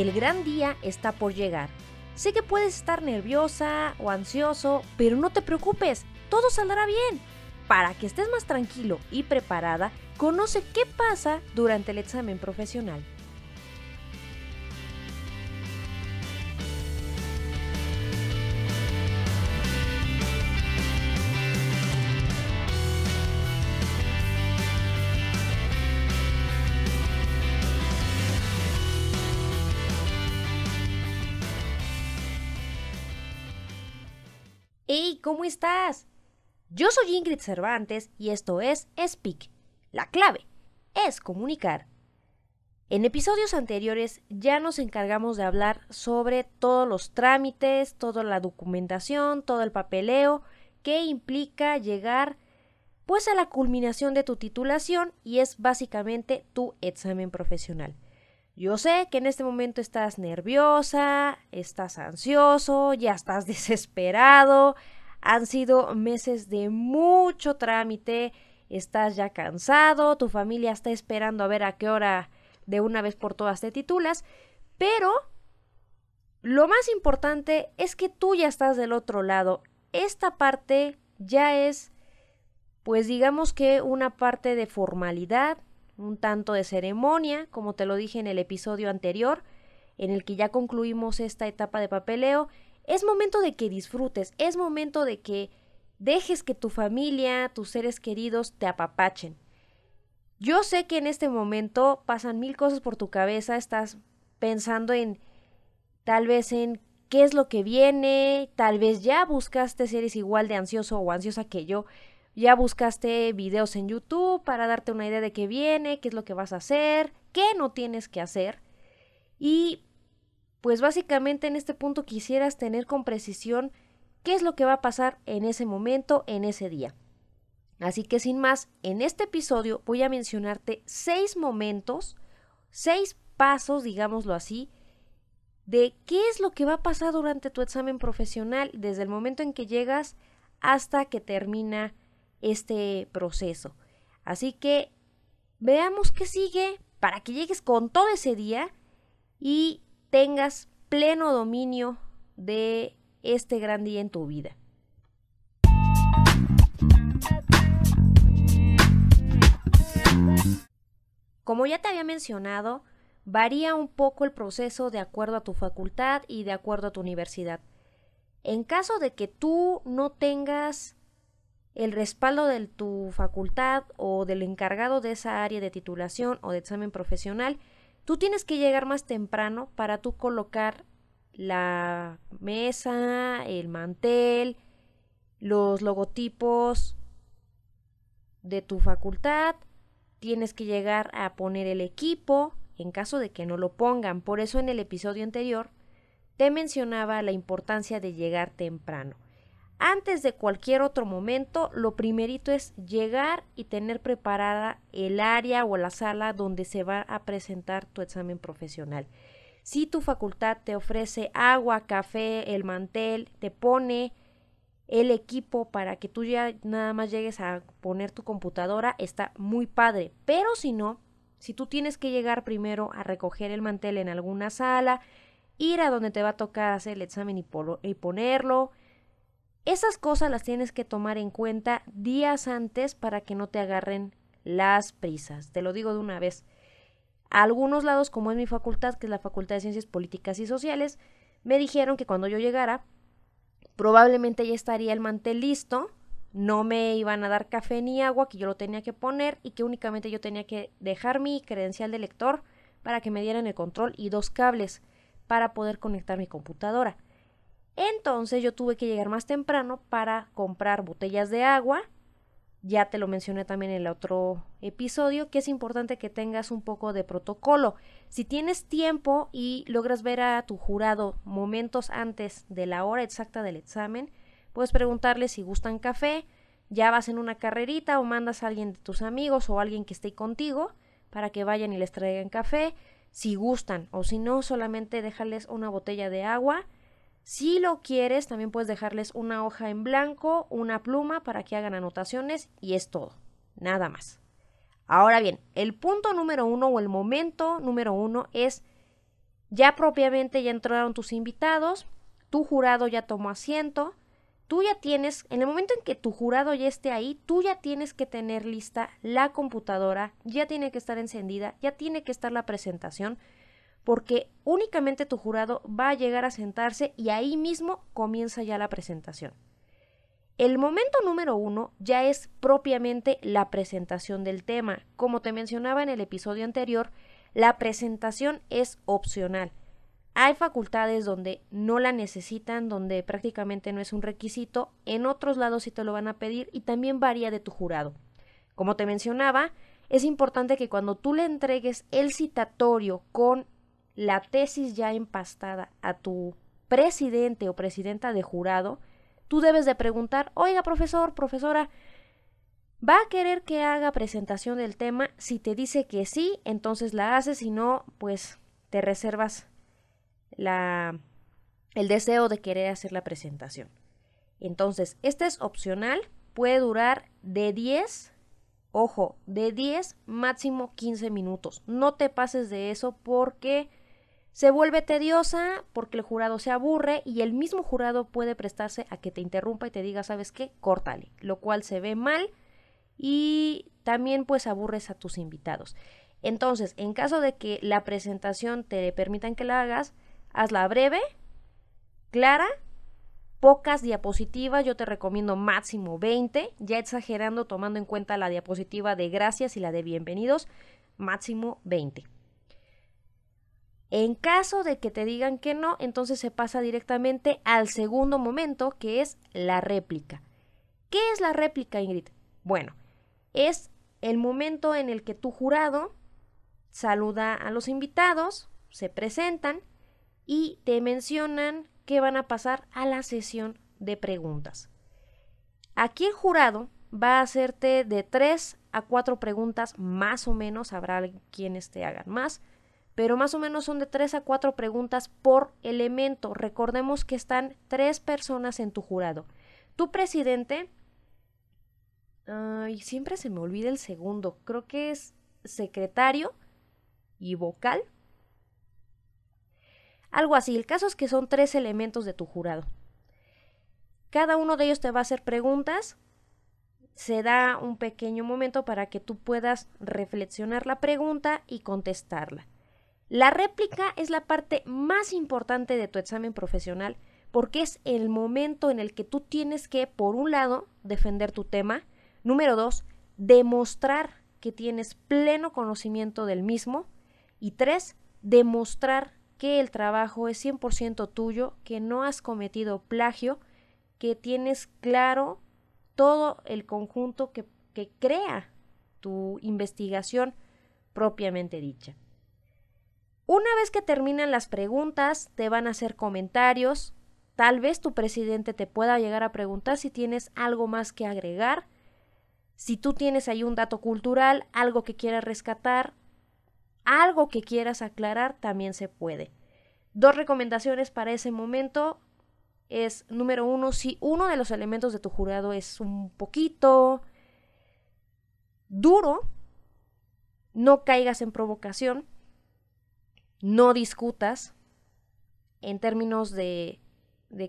El gran día está por llegar. Sé que puedes estar nerviosa o ansioso, pero no te preocupes, todo saldrá bien. Para que estés más tranquilo y preparada, conoce qué pasa durante el examen profesional. ¡Hey! ¿Cómo estás? Yo soy Ingrid Cervantes y esto es Speak. La clave es comunicar. En episodios anteriores ya nos encargamos de hablar sobre todos los trámites, toda la documentación, todo el papeleo que implica llegar pues a la culminación de tu titulación y es básicamente tu examen profesional. Yo sé que en este momento estás nerviosa, estás ansioso, ya estás desesperado, han sido meses de mucho trámite, estás ya cansado, tu familia está esperando a ver a qué hora de una vez por todas te titulas, pero lo más importante es que tú ya estás del otro lado. Esta parte ya es, pues digamos que una parte de formalidad, un tanto de ceremonia, como te lo dije en el episodio anterior, en el que ya concluimos esta etapa de papeleo. Es momento de que disfrutes, es momento de que dejes que tu familia, tus seres queridos te apapachen. Yo sé que en este momento pasan mil cosas por tu cabeza, estás pensando en tal vez en qué es lo que viene, tal vez ya buscaste seres igual de ansioso o ansiosa que yo ya buscaste videos en YouTube para darte una idea de qué viene, qué es lo que vas a hacer, qué no tienes que hacer. Y pues básicamente en este punto quisieras tener con precisión qué es lo que va a pasar en ese momento, en ese día. Así que sin más, en este episodio voy a mencionarte seis momentos, seis pasos, digámoslo así, de qué es lo que va a pasar durante tu examen profesional desde el momento en que llegas hasta que termina este proceso. Así que veamos qué sigue para que llegues con todo ese día y tengas pleno dominio de este gran día en tu vida. Como ya te había mencionado, varía un poco el proceso de acuerdo a tu facultad y de acuerdo a tu universidad. En caso de que tú no tengas el respaldo de tu facultad o del encargado de esa área de titulación o de examen profesional, tú tienes que llegar más temprano para tú colocar la mesa, el mantel, los logotipos de tu facultad, tienes que llegar a poner el equipo en caso de que no lo pongan. Por eso en el episodio anterior te mencionaba la importancia de llegar temprano antes de cualquier otro momento, lo primerito es llegar y tener preparada el área o la sala donde se va a presentar tu examen profesional. Si tu facultad te ofrece agua, café, el mantel, te pone el equipo para que tú ya nada más llegues a poner tu computadora, está muy padre. Pero si no, si tú tienes que llegar primero a recoger el mantel en alguna sala, ir a donde te va a tocar hacer el examen y, y ponerlo, esas cosas las tienes que tomar en cuenta días antes para que no te agarren las prisas. Te lo digo de una vez. algunos lados, como es mi facultad, que es la Facultad de Ciencias Políticas y Sociales, me dijeron que cuando yo llegara, probablemente ya estaría el mantel listo, no me iban a dar café ni agua, que yo lo tenía que poner y que únicamente yo tenía que dejar mi credencial de lector para que me dieran el control y dos cables para poder conectar mi computadora. Entonces yo tuve que llegar más temprano para comprar botellas de agua. Ya te lo mencioné también en el otro episodio, que es importante que tengas un poco de protocolo. Si tienes tiempo y logras ver a tu jurado momentos antes de la hora exacta del examen, puedes preguntarle si gustan café, ya vas en una carrerita o mandas a alguien de tus amigos o alguien que esté contigo para que vayan y les traigan café, si gustan, o si no, solamente déjales una botella de agua si lo quieres, también puedes dejarles una hoja en blanco, una pluma para que hagan anotaciones y es todo, nada más. Ahora bien, el punto número uno o el momento número uno es ya propiamente ya entraron tus invitados, tu jurado ya tomó asiento, tú ya tienes, en el momento en que tu jurado ya esté ahí, tú ya tienes que tener lista la computadora, ya tiene que estar encendida, ya tiene que estar la presentación, porque únicamente tu jurado va a llegar a sentarse y ahí mismo comienza ya la presentación. El momento número uno ya es propiamente la presentación del tema. Como te mencionaba en el episodio anterior, la presentación es opcional. Hay facultades donde no la necesitan, donde prácticamente no es un requisito, en otros lados sí te lo van a pedir y también varía de tu jurado. Como te mencionaba, es importante que cuando tú le entregues el citatorio con la tesis ya empastada a tu presidente o presidenta de jurado, tú debes de preguntar, oiga profesor, profesora, ¿va a querer que haga presentación del tema? Si te dice que sí, entonces la haces, si no, pues te reservas la, el deseo de querer hacer la presentación. Entonces, este es opcional, puede durar de 10, ojo, de 10 máximo 15 minutos. No te pases de eso porque se vuelve tediosa porque el jurado se aburre y el mismo jurado puede prestarse a que te interrumpa y te diga, ¿sabes qué? Córtale, lo cual se ve mal y también pues aburres a tus invitados. Entonces, en caso de que la presentación te permitan que la hagas, hazla breve, clara, pocas diapositivas, yo te recomiendo máximo 20, ya exagerando tomando en cuenta la diapositiva de gracias y la de bienvenidos, máximo 20. En caso de que te digan que no, entonces se pasa directamente al segundo momento, que es la réplica. ¿Qué es la réplica, Ingrid? Bueno, es el momento en el que tu jurado saluda a los invitados, se presentan y te mencionan que van a pasar a la sesión de preguntas. Aquí el jurado va a hacerte de tres a cuatro preguntas más o menos, habrá quienes te hagan más, pero más o menos son de 3 a 4 preguntas por elemento. Recordemos que están tres personas en tu jurado. Tu presidente, y siempre se me olvida el segundo, creo que es secretario y vocal. Algo así, el caso es que son tres elementos de tu jurado. Cada uno de ellos te va a hacer preguntas. Se da un pequeño momento para que tú puedas reflexionar la pregunta y contestarla. La réplica es la parte más importante de tu examen profesional porque es el momento en el que tú tienes que, por un lado, defender tu tema, número dos, demostrar que tienes pleno conocimiento del mismo y tres, demostrar que el trabajo es 100% tuyo, que no has cometido plagio, que tienes claro todo el conjunto que, que crea tu investigación propiamente dicha. Una vez que terminan las preguntas, te van a hacer comentarios. Tal vez tu presidente te pueda llegar a preguntar si tienes algo más que agregar. Si tú tienes ahí un dato cultural, algo que quieras rescatar, algo que quieras aclarar, también se puede. Dos recomendaciones para ese momento es, número uno, si uno de los elementos de tu jurado es un poquito duro, no caigas en provocación, no discutas en términos de,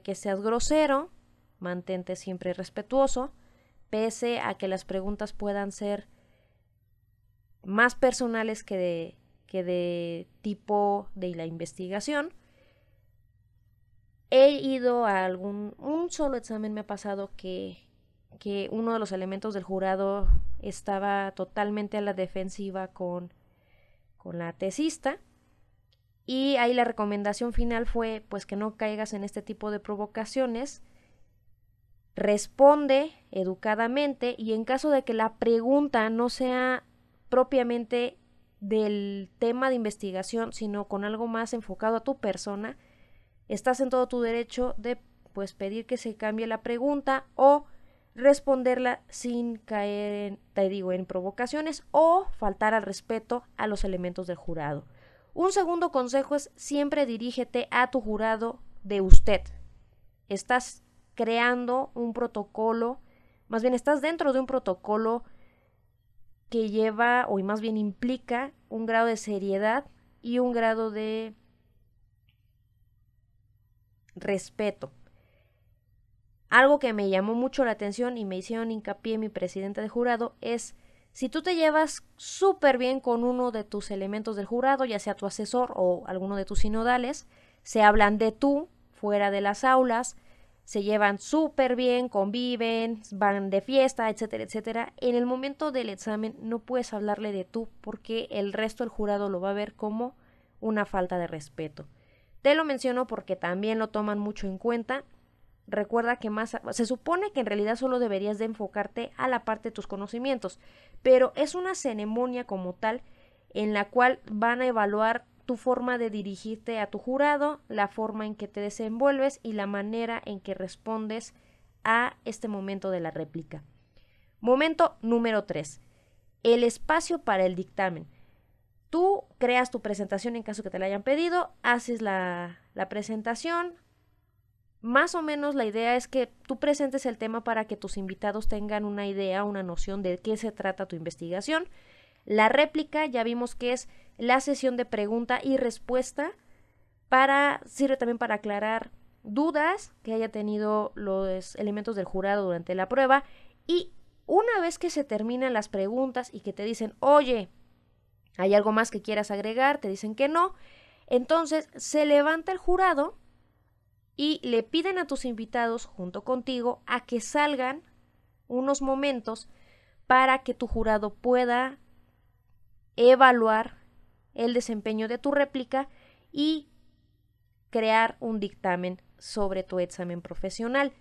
que seas grosero, mantente siempre respetuoso, pese a que las preguntas puedan ser más personales que de, que de tipo de la investigación. He ido a algún, un solo examen me ha pasado que, que uno de los elementos del jurado estaba totalmente a la defensiva con, con la tesista y ahí la recomendación final fue pues que no caigas en este tipo de provocaciones. Responde educadamente y en caso de que la pregunta no sea propiamente del tema de investigación, sino con algo más enfocado a tu persona, estás en todo tu derecho de pues pedir que se cambie la pregunta o responderla sin caer, te digo, en provocaciones o faltar al respeto a los elementos del jurado. Un segundo consejo es siempre dirígete a tu jurado de usted. Estás creando un protocolo, más bien estás dentro de un protocolo que lleva, o más bien implica, un grado de seriedad y un grado de respeto. Algo que me llamó mucho la atención y me hicieron hincapié mi presidente de jurado es si tú te llevas súper bien con uno de tus elementos del jurado, ya sea tu asesor o alguno de tus sinodales, se hablan de tú fuera de las aulas, se llevan súper bien, conviven, van de fiesta, etcétera, etcétera. En el momento del examen no puedes hablarle de tú porque el resto del jurado lo va a ver como una falta de respeto. Te lo menciono porque también lo toman mucho en cuenta Recuerda que más se supone que en realidad solo deberías de enfocarte a la parte de tus conocimientos, pero es una ceremonia como tal en la cual van a evaluar tu forma de dirigirte a tu jurado, la forma en que te desenvuelves y la manera en que respondes a este momento de la réplica. Momento número 3. El espacio para el dictamen. Tú creas tu presentación en caso que te la hayan pedido, haces la, la presentación, más o menos la idea es que tú presentes el tema para que tus invitados tengan una idea, una noción de qué se trata tu investigación. La réplica ya vimos que es la sesión de pregunta y respuesta para sirve también para aclarar dudas que haya tenido los elementos del jurado durante la prueba y una vez que se terminan las preguntas y que te dicen, "Oye, ¿hay algo más que quieras agregar?" te dicen que no. Entonces, se levanta el jurado y le piden a tus invitados junto contigo a que salgan unos momentos para que tu jurado pueda evaluar el desempeño de tu réplica y crear un dictamen sobre tu examen profesional.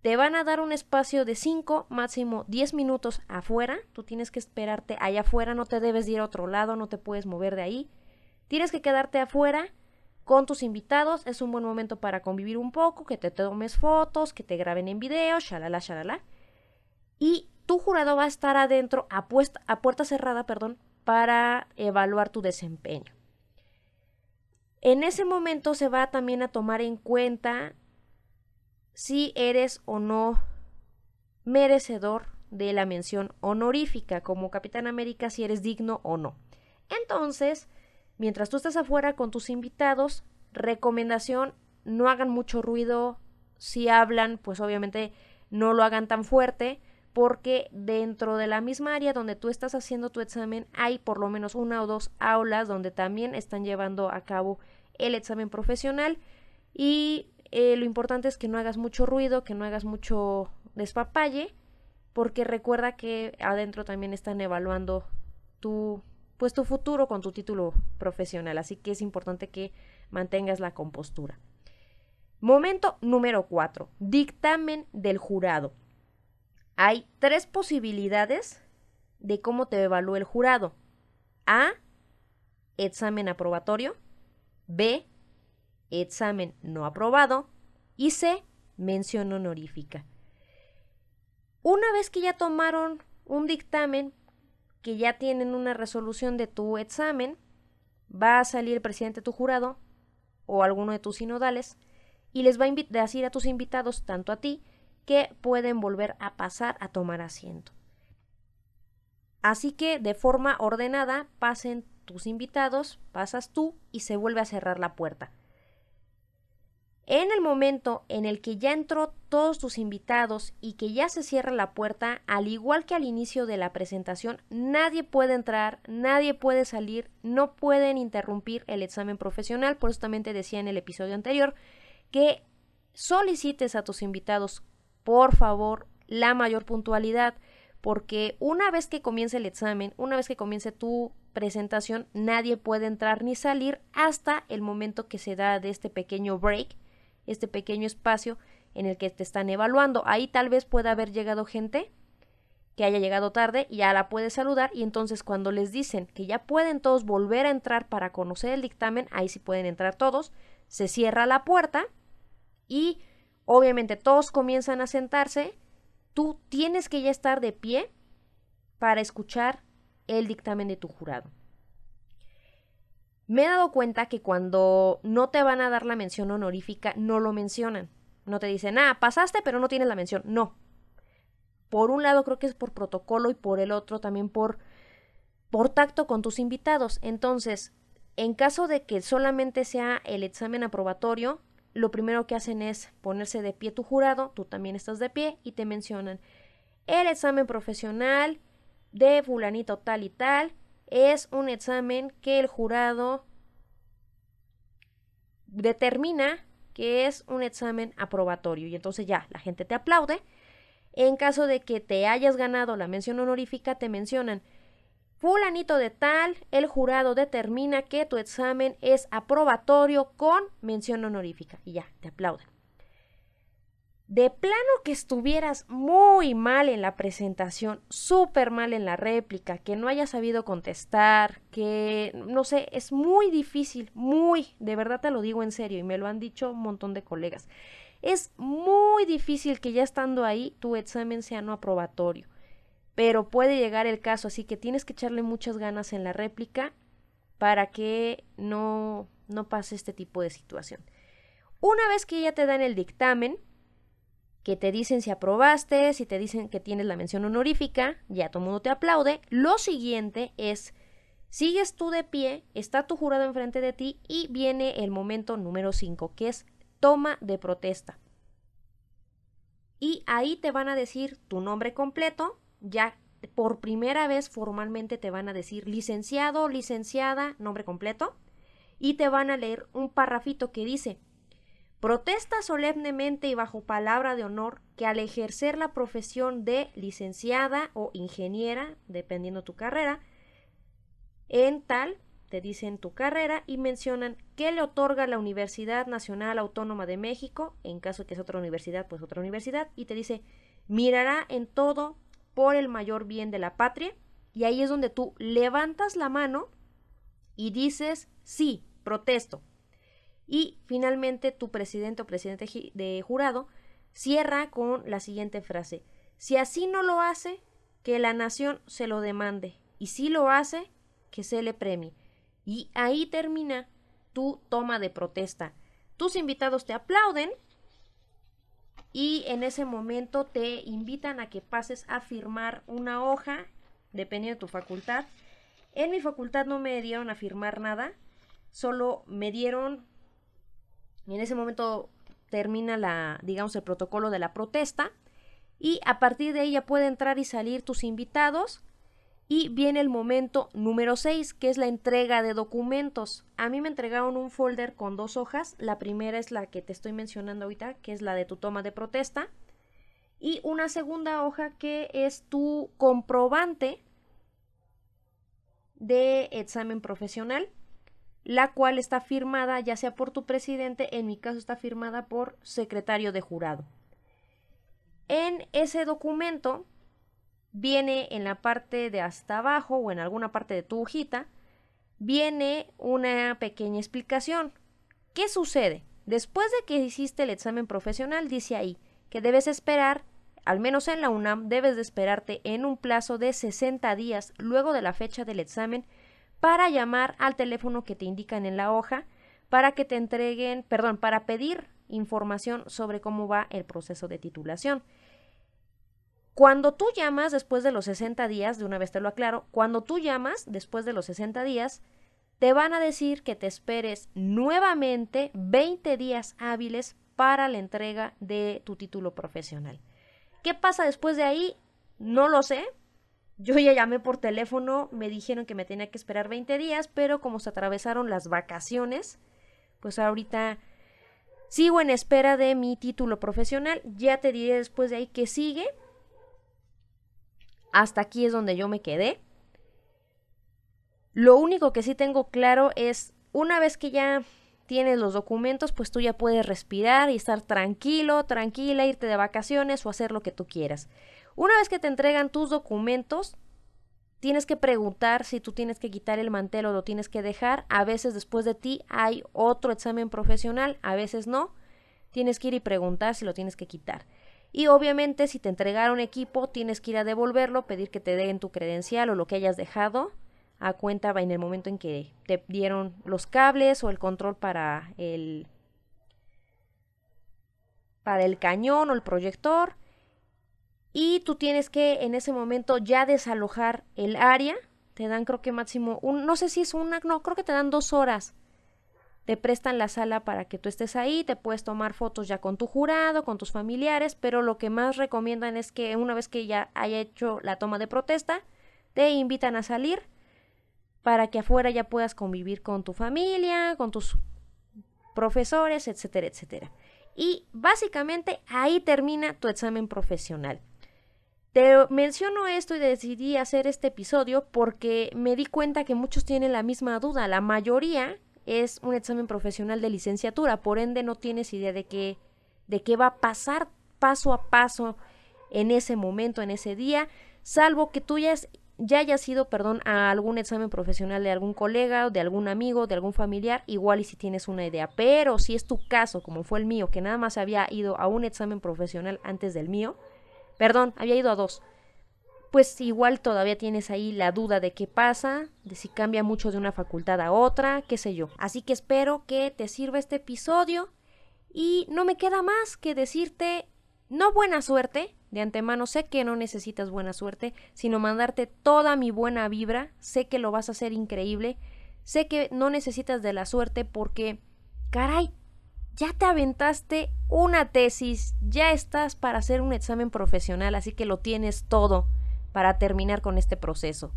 Te van a dar un espacio de 5, máximo 10 minutos afuera. Tú tienes que esperarte allá afuera, no te debes ir a otro lado, no te puedes mover de ahí. Tienes que quedarte afuera con tus invitados. Es un buen momento para convivir un poco, que te tomes fotos, que te graben en video, shalala, shalala. Y tu jurado va a estar adentro a, a puerta cerrada, perdón, para evaluar tu desempeño. En ese momento se va también a tomar en cuenta si eres o no merecedor de la mención honorífica como Capitán América, si eres digno o no. Entonces, mientras tú estás afuera con tus invitados, recomendación, no hagan mucho ruido, si hablan, pues obviamente no lo hagan tan fuerte, porque dentro de la misma área donde tú estás haciendo tu examen hay por lo menos una o dos aulas donde también están llevando a cabo el examen profesional y eh, lo importante es que no hagas mucho ruido, que no hagas mucho despapalle, porque recuerda que adentro también están evaluando tu pues tu futuro con tu título profesional. Así que es importante que mantengas la compostura. Momento número cuatro. Dictamen del jurado. Hay tres posibilidades de cómo te evalúa el jurado. A. Examen aprobatorio. B. Examen no aprobado. Y C. Mención honorífica. Una vez que ya tomaron un dictamen, que ya tienen una resolución de tu examen, va a salir el presidente de tu jurado o alguno de tus sinodales y les va a decir a tus invitados, tanto a ti, que pueden volver a pasar a tomar asiento. Así que de forma ordenada pasen tus invitados, pasas tú y se vuelve a cerrar la puerta. En el momento en el que ya entró todos tus invitados y que ya se cierra la puerta, al igual que al inicio de la presentación, nadie puede entrar, nadie puede salir, no pueden interrumpir el examen profesional. Por eso también decía en el episodio anterior que solicites a tus invitados, por favor, la mayor puntualidad, porque una vez que comience el examen, una vez que comience tu presentación, nadie puede entrar ni salir hasta el momento que se da de este pequeño break este pequeño espacio en el que te están evaluando. Ahí tal vez pueda haber llegado gente que haya llegado tarde y ya la puede saludar y entonces cuando les dicen que ya pueden todos volver a entrar para conocer el dictamen, ahí sí pueden entrar todos, se cierra la puerta y obviamente todos comienzan a sentarse, tú tienes que ya estar de pie para escuchar el dictamen de tu jurado. Me he dado cuenta que cuando no te van a dar la mención honorífica, no lo mencionan. No te dicen, ah, pasaste, pero no tienes la mención. No. Por un lado creo que es por protocolo y por el otro también por, por tacto con tus invitados. Entonces, en caso de que solamente sea el examen aprobatorio, lo primero que hacen es ponerse de pie tu jurado, tú también estás de pie y te mencionan el examen profesional de fulanito tal y tal es un examen que el jurado determina que es un examen aprobatorio y entonces ya la gente te aplaude. En caso de que te hayas ganado la mención honorífica, te mencionan fulanito de tal, el jurado determina que tu examen es aprobatorio con mención honorífica y ya, te aplauden de plano que estuvieras muy mal en la presentación, súper mal en la réplica, que no hayas sabido contestar, que no sé, es muy difícil, muy, de verdad te lo digo en serio y me lo han dicho un montón de colegas, es muy difícil que ya estando ahí tu examen sea no aprobatorio, pero puede llegar el caso, así que tienes que echarle muchas ganas en la réplica para que no, no pase este tipo de situación. Una vez que ya te dan el dictamen, que te dicen si aprobaste, si te dicen que tienes la mención honorífica, ya todo mundo te aplaude. Lo siguiente es, sigues tú de pie, está tu jurado enfrente de ti y viene el momento número 5, que es toma de protesta. Y ahí te van a decir tu nombre completo, ya por primera vez formalmente te van a decir licenciado, licenciada, nombre completo, y te van a leer un parrafito que dice, Protesta solemnemente y bajo palabra de honor que al ejercer la profesión de licenciada o ingeniera, dependiendo tu carrera, en tal, te dicen tu carrera y mencionan que le otorga la Universidad Nacional Autónoma de México, en caso que es otra universidad, pues otra universidad, y te dice, mirará en todo por el mayor bien de la patria, y ahí es donde tú levantas la mano y dices, sí, protesto, y finalmente tu presidente o presidente de jurado cierra con la siguiente frase. Si así no lo hace, que la nación se lo demande. Y si lo hace, que se le premie. Y ahí termina tu toma de protesta. Tus invitados te aplauden y en ese momento te invitan a que pases a firmar una hoja, dependiendo de tu facultad. En mi facultad no me dieron a firmar nada, solo me dieron en ese momento termina la, digamos, el protocolo de la protesta y a partir de ella ya puede entrar y salir tus invitados y viene el momento número 6, que es la entrega de documentos. A mí me entregaron un folder con dos hojas. La primera es la que te estoy mencionando ahorita, que es la de tu toma de protesta. Y una segunda hoja que es tu comprobante de examen profesional la cual está firmada ya sea por tu presidente, en mi caso está firmada por secretario de jurado. En ese documento viene en la parte de hasta abajo o en alguna parte de tu hojita, viene una pequeña explicación. ¿Qué sucede? Después de que hiciste el examen profesional, dice ahí que debes esperar, al menos en la UNAM, debes de esperarte en un plazo de 60 días luego de la fecha del examen para llamar al teléfono que te indican en la hoja para que te entreguen, perdón, para pedir información sobre cómo va el proceso de titulación. Cuando tú llamas después de los 60 días, de una vez te lo aclaro, cuando tú llamas después de los 60 días, te van a decir que te esperes nuevamente 20 días hábiles para la entrega de tu título profesional. ¿Qué pasa después de ahí? No lo sé, yo ya llamé por teléfono, me dijeron que me tenía que esperar 20 días, pero como se atravesaron las vacaciones, pues ahorita sigo en espera de mi título profesional. Ya te diré después de ahí que sigue. Hasta aquí es donde yo me quedé. Lo único que sí tengo claro es, una vez que ya tienes los documentos, pues tú ya puedes respirar y estar tranquilo, tranquila, irte de vacaciones o hacer lo que tú quieras. Una vez que te entregan tus documentos, tienes que preguntar si tú tienes que quitar el mantel o lo tienes que dejar. A veces después de ti hay otro examen profesional, a veces no. Tienes que ir y preguntar si lo tienes que quitar. Y obviamente si te entregaron equipo, tienes que ir a devolverlo, pedir que te den tu credencial o lo que hayas dejado a cuenta en el momento en que te dieron los cables o el control para el para el cañón o el proyector y tú tienes que en ese momento ya desalojar el área te dan creo que máximo un no sé si es una no creo que te dan dos horas te prestan la sala para que tú estés ahí, te puedes tomar fotos ya con tu jurado, con tus familiares, pero lo que más recomiendan es que una vez que ya haya hecho la toma de protesta, te invitan a salir para que afuera ya puedas convivir con tu familia, con tus profesores, etcétera, etcétera. Y básicamente ahí termina tu examen profesional. Te menciono esto y decidí hacer este episodio porque me di cuenta que muchos tienen la misma duda. La mayoría es un examen profesional de licenciatura, por ende no tienes idea de qué, de qué va a pasar paso a paso en ese momento, en ese día, salvo que tú ya ya haya sido, perdón, a algún examen profesional de algún colega, de algún amigo, de algún familiar, igual y si tienes una idea. Pero si es tu caso, como fue el mío, que nada más había ido a un examen profesional antes del mío, perdón, había ido a dos, pues igual todavía tienes ahí la duda de qué pasa, de si cambia mucho de una facultad a otra, qué sé yo. Así que espero que te sirva este episodio y no me queda más que decirte no buena suerte, de antemano sé que no necesitas buena suerte, sino mandarte toda mi buena vibra, sé que lo vas a hacer increíble, sé que no necesitas de la suerte porque, caray, ya te aventaste una tesis, ya estás para hacer un examen profesional, así que lo tienes todo para terminar con este proceso.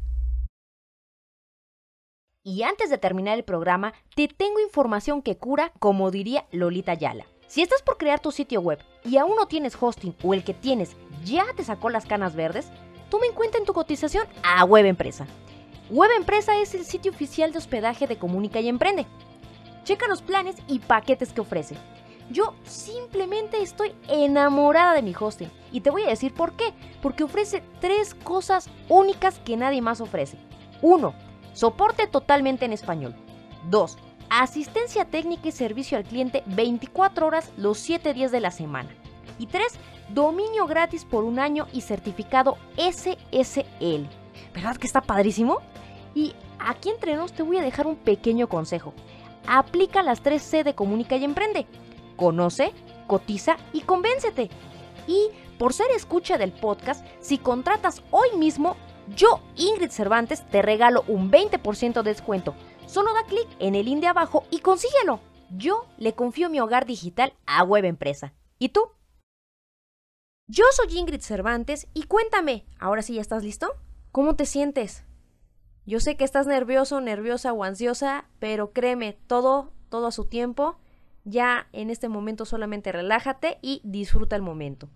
Y antes de terminar el programa, te tengo información que cura, como diría Lolita Yala. Si estás por crear tu sitio web y aún no tienes hosting o el que tienes ya te sacó las canas verdes, toma en cuenta en tu cotización a Web Empresa. Web Empresa es el sitio oficial de hospedaje de Comunica y Emprende. Checa los planes y paquetes que ofrece. Yo simplemente estoy enamorada de mi hosting y te voy a decir por qué. Porque ofrece tres cosas únicas que nadie más ofrece. 1. Soporte totalmente en español. 2 asistencia técnica y servicio al cliente 24 horas los 7 días de la semana. Y 3. Dominio gratis por un año y certificado SSL. ¿Verdad que está padrísimo? Y aquí entre nos te voy a dejar un pequeño consejo. Aplica las 3 C de Comunica y Emprende. Conoce, cotiza y convéncete. Y por ser escucha del podcast, si contratas hoy mismo, yo, Ingrid Cervantes, te regalo un 20% de descuento. Solo da clic en el link de abajo y consíguelo. Yo le confío mi hogar digital a Web Empresa. ¿Y tú? Yo soy Ingrid Cervantes y cuéntame, ahora sí ya estás listo, ¿cómo te sientes? Yo sé que estás nervioso, nerviosa o ansiosa, pero créeme, todo, todo a su tiempo. Ya en este momento solamente relájate y disfruta el momento.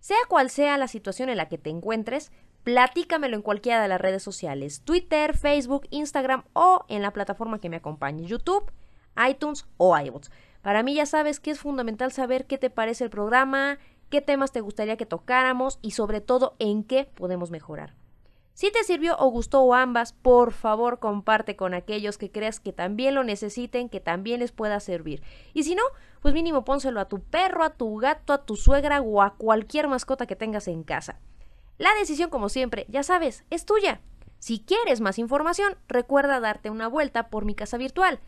Sea cual sea la situación en la que te encuentres, platícamelo en cualquiera de las redes sociales, Twitter, Facebook, Instagram o en la plataforma que me acompañe, YouTube, iTunes o iBots. Para mí ya sabes que es fundamental saber qué te parece el programa, qué temas te gustaría que tocáramos y sobre todo en qué podemos mejorar. Si te sirvió o gustó o ambas, por favor comparte con aquellos que creas que también lo necesiten, que también les pueda servir. Y si no, pues mínimo pónselo a tu perro, a tu gato, a tu suegra o a cualquier mascota que tengas en casa. La decisión, como siempre, ya sabes, es tuya. Si quieres más información, recuerda darte una vuelta por mi casa virtual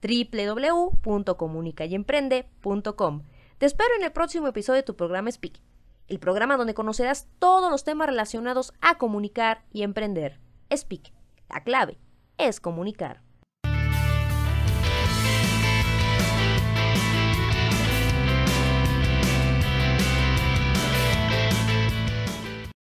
www.comunicayemprende.com. Te espero en el próximo episodio de tu programa Speak, el programa donde conocerás todos los temas relacionados a comunicar y emprender. Speak, la clave es comunicar.